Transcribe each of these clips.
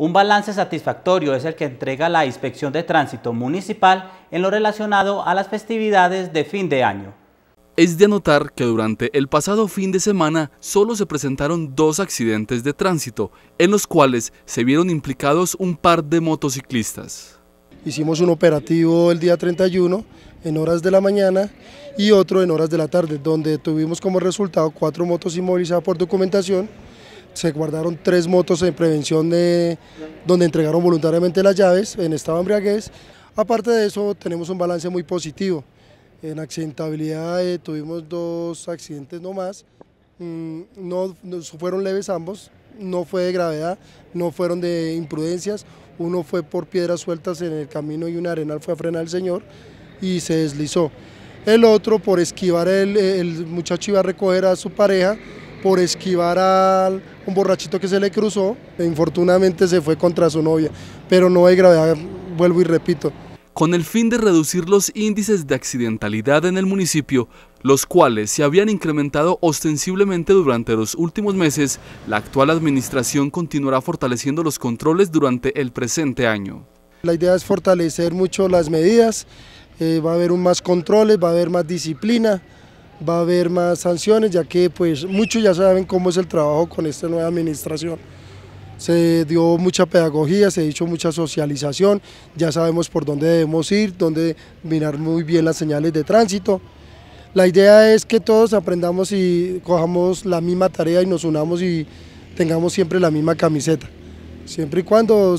Un balance satisfactorio es el que entrega la Inspección de Tránsito Municipal en lo relacionado a las festividades de fin de año. Es de anotar que durante el pasado fin de semana solo se presentaron dos accidentes de tránsito, en los cuales se vieron implicados un par de motociclistas. Hicimos un operativo el día 31 en horas de la mañana y otro en horas de la tarde, donde tuvimos como resultado cuatro motos inmovilizadas por documentación, se guardaron tres motos en prevención de donde entregaron voluntariamente las llaves en estado de embriaguez. Aparte de eso, tenemos un balance muy positivo. En accidentabilidad eh, tuvimos dos accidentes nomás, mm, no, no, fueron leves ambos, no fue de gravedad, no fueron de imprudencias, uno fue por piedras sueltas en el camino y un arenal fue a frenar al señor y se deslizó. El otro por esquivar, el muchacho iba a recoger a su pareja, por esquivar a un borrachito que se le cruzó, e infortunadamente se fue contra su novia, pero no hay gravedad, vuelvo y repito. Con el fin de reducir los índices de accidentalidad en el municipio, los cuales se habían incrementado ostensiblemente durante los últimos meses, la actual administración continuará fortaleciendo los controles durante el presente año. La idea es fortalecer mucho las medidas, eh, va a haber más controles, va a haber más disciplina, va a haber más sanciones, ya que pues muchos ya saben cómo es el trabajo con esta nueva administración. Se dio mucha pedagogía, se ha hizo mucha socialización, ya sabemos por dónde debemos ir, dónde mirar muy bien las señales de tránsito. La idea es que todos aprendamos y cojamos la misma tarea y nos unamos y tengamos siempre la misma camiseta, siempre y cuando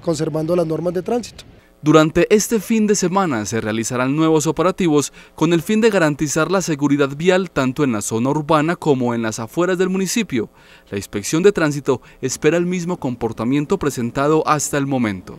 conservando las normas de tránsito. Durante este fin de semana se realizarán nuevos operativos con el fin de garantizar la seguridad vial tanto en la zona urbana como en las afueras del municipio. La inspección de tránsito espera el mismo comportamiento presentado hasta el momento.